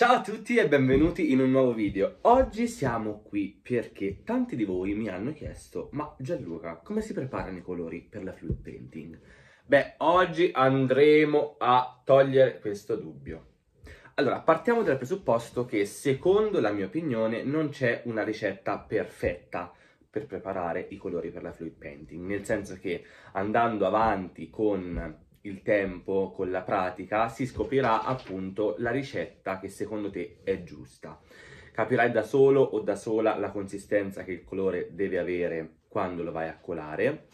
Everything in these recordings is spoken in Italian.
Ciao a tutti e benvenuti in un nuovo video. Oggi siamo qui perché tanti di voi mi hanno chiesto ma Gianluca, come si preparano i colori per la fluid painting? Beh, oggi andremo a togliere questo dubbio. Allora, partiamo dal presupposto che secondo la mia opinione non c'è una ricetta perfetta per preparare i colori per la fluid painting, nel senso che andando avanti con il tempo, con la pratica, si scoprirà appunto la ricetta che secondo te è giusta. Capirai da solo o da sola la consistenza che il colore deve avere quando lo vai a colare,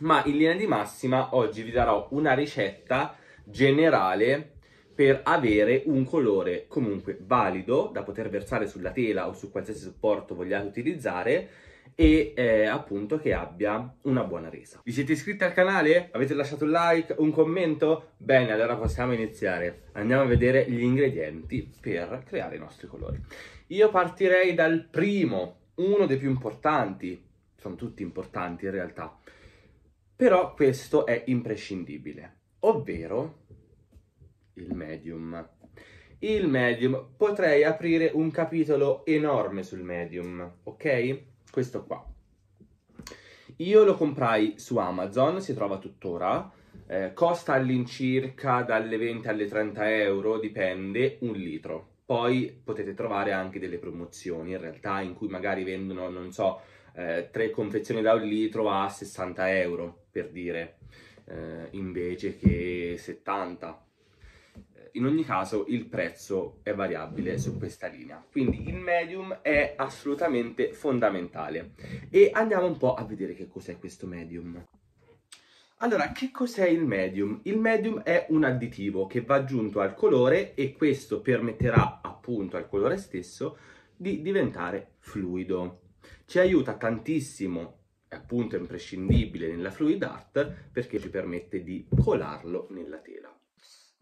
ma in linea di massima oggi vi darò una ricetta generale per avere un colore comunque valido da poter versare sulla tela o su qualsiasi supporto vogliate utilizzare e eh, appunto che abbia una buona resa. Vi siete iscritti al canale? Avete lasciato un like, un commento? Bene, allora possiamo iniziare. Andiamo a vedere gli ingredienti per creare i nostri colori. Io partirei dal primo, uno dei più importanti, sono tutti importanti in realtà, però questo è imprescindibile, ovvero il medium. Il medium, potrei aprire un capitolo enorme sul medium, ok? questo qua. Io lo comprai su Amazon, si trova tuttora, eh, costa all'incirca dalle 20 alle 30 euro, dipende, un litro. Poi potete trovare anche delle promozioni in realtà in cui magari vendono, non so, eh, tre confezioni da un litro a 60 euro per dire, eh, invece che 70 eh, in ogni caso il prezzo è variabile su questa linea quindi il medium è assolutamente fondamentale e andiamo un po' a vedere che cos'è questo medium allora, che cos'è il medium? Il medium è un additivo che va aggiunto al colore e questo permetterà appunto al colore stesso di diventare fluido. Ci aiuta tantissimo, è appunto imprescindibile nella fluid art perché ci permette di colarlo nella tela.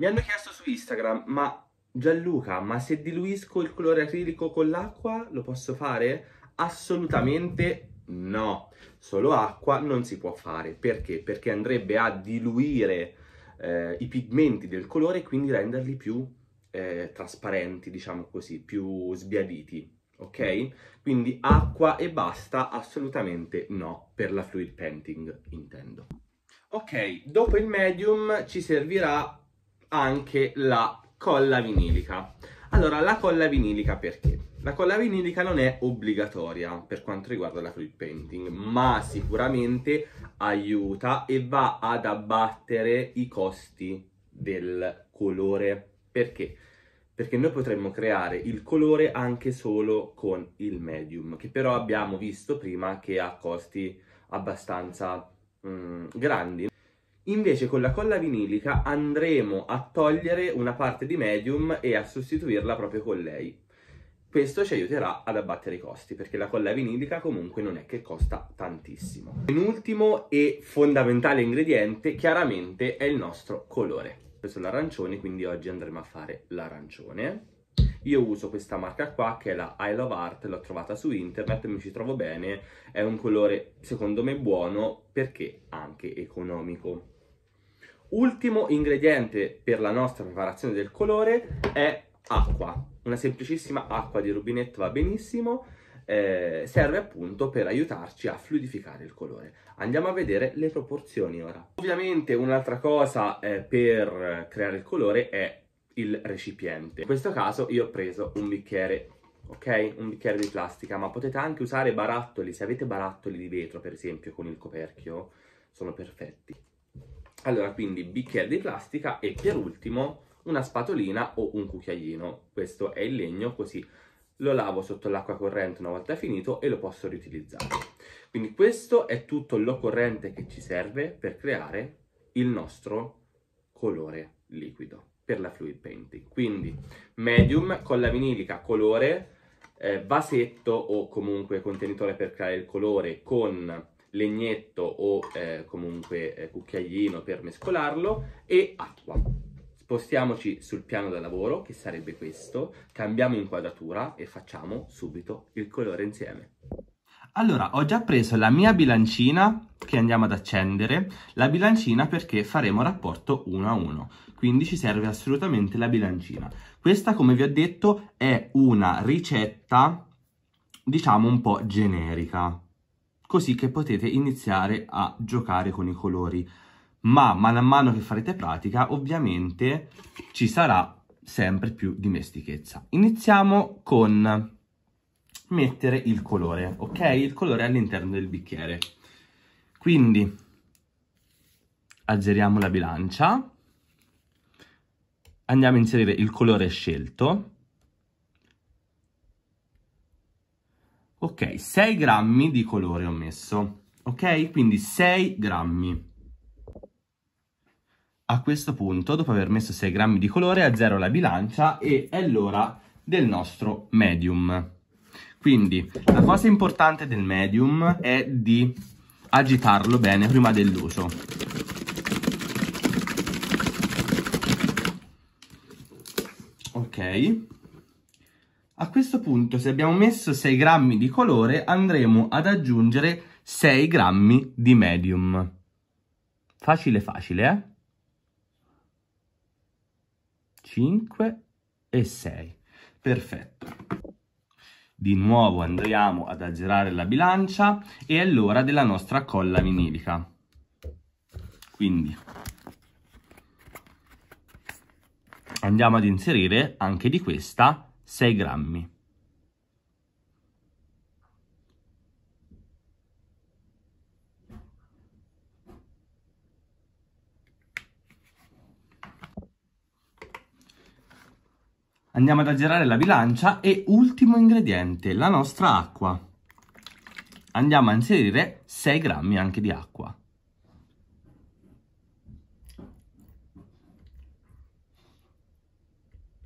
Mi hanno chiesto su Instagram, ma Gianluca, ma se diluisco il colore acrilico con l'acqua lo posso fare? Assolutamente no, solo acqua non si può fare. Perché? Perché andrebbe a diluire eh, i pigmenti del colore e quindi renderli più eh, trasparenti, diciamo così, più sbiaditi. Ok? Quindi acqua e basta? Assolutamente no, per la fluid painting intendo. Ok, dopo il medium ci servirà anche la colla vinilica. Allora, la colla vinilica perché? La colla vinilica non è obbligatoria per quanto riguarda la fluid painting, ma sicuramente aiuta e va ad abbattere i costi del colore. Perché? Perché noi potremmo creare il colore anche solo con il medium, che però abbiamo visto prima che ha costi abbastanza mh, mm, grandi. Invece con la colla vinilica andremo a togliere una parte di medium e a sostituirla proprio con lei. Questo ci aiuterà ad abbattere i costi, perché la colla vinilica comunque non è che costa tantissimo. L'ultimo e fondamentale ingrediente chiaramente è il nostro colore. Questo è l'arancione, quindi oggi andremo a fare l'arancione. Io uso questa marca qua che è la I Love Art, l'ho trovata su internet, mi ci trovo bene, è un colore secondo me buono perché anche economico. Ultimo ingrediente per la nostra preparazione del colore è acqua. Una semplicissima acqua di rubinetto va benissimo, eh, serve appunto per aiutarci a fluidificare il colore. Andiamo a vedere le proporzioni ora. Ovviamente un'altra cosa eh, per creare il colore è il recipiente. In questo caso io ho preso un bicchiere, ok? Un bicchiere di plastica, ma potete anche usare barattoli, se avete barattoli di vetro per esempio con il coperchio, sono perfetti. Allora, quindi bicchiere di plastica e per ultimo una spatolina o un cucchiaino. Questo è il legno, così lo lavo sotto l'acqua corrente una volta finito e lo posso riutilizzare. Quindi questo è tutto l'occorrente che ci serve per creare il nostro colore liquido per la fluid painting. Quindi medium, colla vinilica, colore, eh, vasetto o comunque contenitore per creare il colore con legnetto o eh, comunque eh, cucchiaino per mescolarlo e acqua. Spostiamoci sul piano da lavoro, che sarebbe questo, cambiamo inquadratura e facciamo subito il colore insieme. Allora, ho già preso la mia bilancina che andiamo ad accendere, la bilancina perché faremo rapporto uno a uno, quindi ci serve assolutamente la bilancina. Questa, come vi ho detto, è una ricetta, diciamo, un po' generica, così che potete iniziare a giocare con i colori. Ma man mano che farete pratica, ovviamente ci sarà sempre più dimestichezza. Iniziamo con mettere il colore, ok? Il colore all'interno del bicchiere. Quindi azzeriamo la bilancia, andiamo a inserire il colore scelto Ok, 6 grammi di colore ho messo. Ok, quindi 6 grammi. A questo punto, dopo aver messo 6 grammi di colore, a la bilancia e è l'ora del nostro medium. Quindi, la cosa importante del medium è di agitarlo bene prima dell'uso. Ok. A questo punto, se abbiamo messo 6 grammi di colore, andremo ad aggiungere 6 grammi di medium. Facile facile, eh? 5 e 6. Perfetto. Di nuovo andremo ad azzerare la bilancia e è l'ora della nostra colla vinilica. Quindi andiamo ad inserire anche di questa 6 grammi. Andiamo ad aggirare la bilancia e ultimo ingrediente, la nostra acqua. Andiamo a inserire 6 grammi anche di acqua.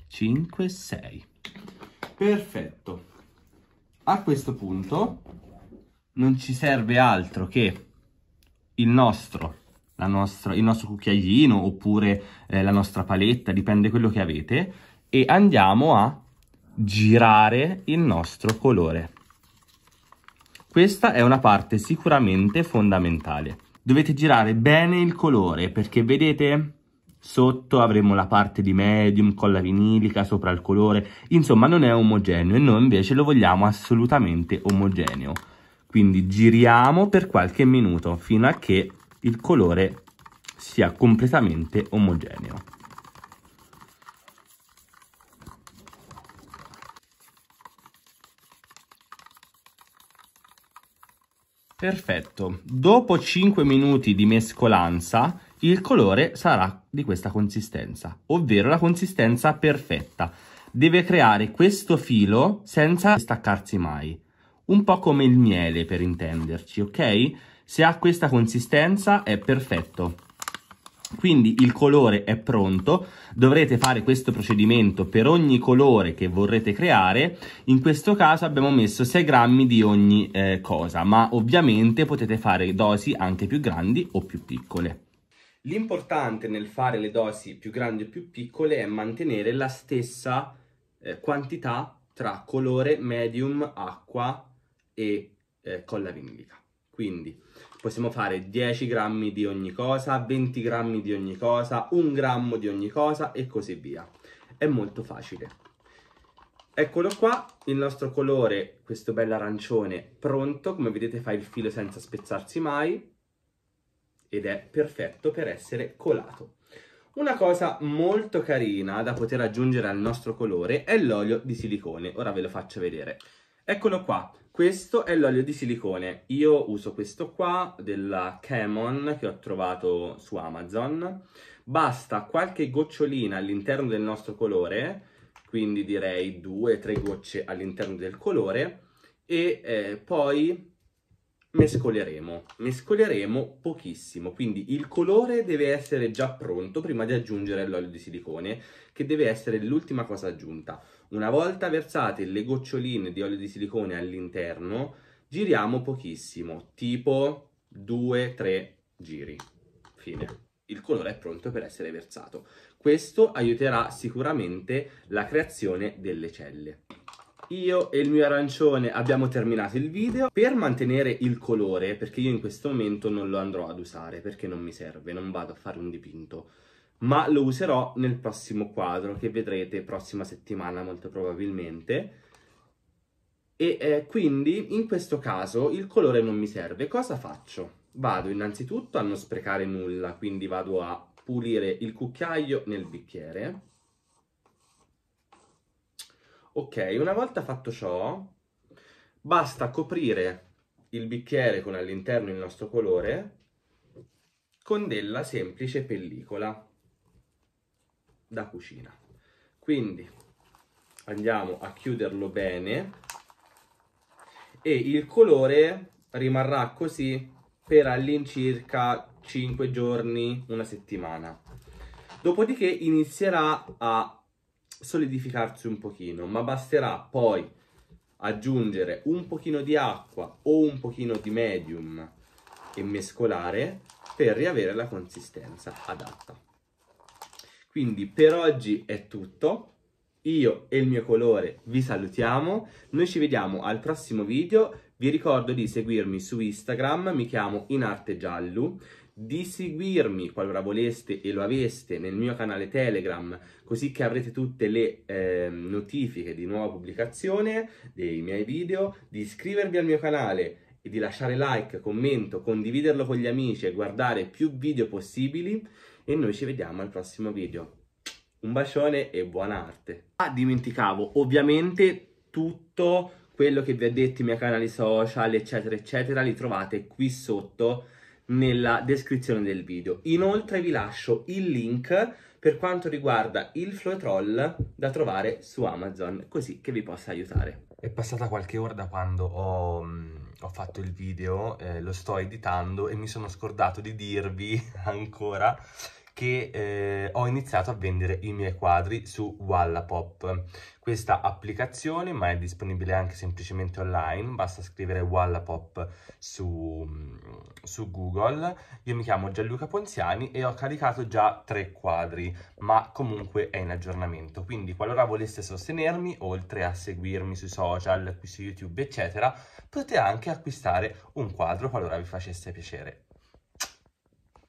Cinque, sei. Perfetto. A questo punto non ci serve altro che il nostro nostra, il nostro cucchiaino oppure eh, la nostra paletta, dipende quello che avete, e andiamo a girare il nostro colore. Questa è una parte sicuramente fondamentale. Dovete girare bene il colore perché vedete Sotto avremo la parte di medium con la vinilica, sopra il colore, insomma non è omogeneo e noi invece lo vogliamo assolutamente omogeneo. Quindi giriamo per qualche minuto fino a che il colore sia completamente omogeneo. Perfetto, dopo 5 minuti di mescolanza il colore sarà di questa consistenza, ovvero la consistenza perfetta. Deve creare questo filo senza staccarsi mai, un po' come il miele per intenderci, ok? Se ha questa consistenza è perfetto. Quindi il colore è pronto, dovrete fare questo procedimento per ogni colore che vorrete creare, in questo caso abbiamo messo 6 grammi di ogni eh, cosa, ma ovviamente potete fare dosi anche più grandi o più piccole. L'importante nel fare le dosi più grandi o più piccole è mantenere la stessa eh, quantità tra colore, medium, acqua e eh, colla vinilica. Quindi possiamo fare 10 grammi di ogni cosa, 20 grammi di ogni cosa, 1 grammo di ogni cosa e così via. È molto facile. Eccolo qua, il nostro colore, questo bello arancione, pronto. Come vedete fa il filo senza spezzarsi mai ed è perfetto per essere colato. Una cosa molto carina da poter aggiungere al nostro colore è l'olio di silicone. Ora ve lo faccio vedere. Eccolo qua, questo è l'olio di silicone. Io uso questo qua della Camon che ho trovato su Amazon. Basta qualche gocciolina all'interno del nostro colore, quindi direi 2-3 gocce all'interno del colore, e eh, poi mescoleremo. Mescoleremo pochissimo, quindi il colore deve essere già pronto prima di aggiungere l'olio di silicone, che deve essere l'ultima cosa aggiunta. Una volta versate le goccioline di olio di silicone all'interno, giriamo pochissimo, tipo 2-3 giri. Fine. Il colore è pronto per essere versato. Questo aiuterà sicuramente la creazione delle celle io e il mio arancione abbiamo terminato il video. Per mantenere il colore, perché io in questo momento non lo andrò ad usare, perché non mi serve, non vado a fare un dipinto. Ma lo userò nel prossimo quadro, che vedrete prossima settimana molto probabilmente. E eh, quindi in questo caso il colore non mi serve. Cosa faccio? Vado innanzitutto a non sprecare nulla, quindi vado a pulire il cucchiaio nel bicchiere Ok, una volta fatto ciò, basta coprire il bicchiere con all'interno il nostro colore con della semplice pellicola da cucina. Quindi andiamo a chiuderlo bene e il colore rimarrà così per all'incirca 5 giorni, una settimana. Dopodiché inizierà a solidificarsi un pochino, ma basterà poi aggiungere un pochino di acqua o un pochino di medium e mescolare per riavere la consistenza adatta. Quindi per oggi è tutto. Io e il mio colore vi salutiamo, noi ci vediamo al prossimo video, vi ricordo di seguirmi su Instagram, mi chiamo Inarte Giallu, di seguirmi qualora voleste e lo aveste nel mio canale Telegram, così che avrete tutte le eh, notifiche di nuova pubblicazione dei miei video, di iscrivervi al mio canale e di lasciare like, commento, condividerlo con gli amici e guardare più video possibili e noi ci vediamo al prossimo video. Un bacione e buona arte. Ah, dimenticavo, ovviamente tutto quello che vi ho detto, i miei canali social, eccetera, eccetera, li trovate qui sotto nella descrizione del video. Inoltre vi lascio il link per quanto riguarda il Floetrol da trovare su Amazon, così che vi possa aiutare. È passata qualche ora da quando ho, mm, ho fatto il video, eh, lo sto editando e mi sono scordato di dirvi ancora che eh, ho iniziato a vendere i miei quadri su Wallapop. Questa applicazione, ma è disponibile anche semplicemente online, basta scrivere Wallapop su, mm, su Google. Io mi chiamo Gianluca Ponziani e ho caricato già tre quadri, ma comunque è in aggiornamento. Quindi qualora voleste sostenermi, oltre a seguirmi sui social, qui su YouTube, eccetera, potete anche acquistare un quadro qualora vi facesse piacere.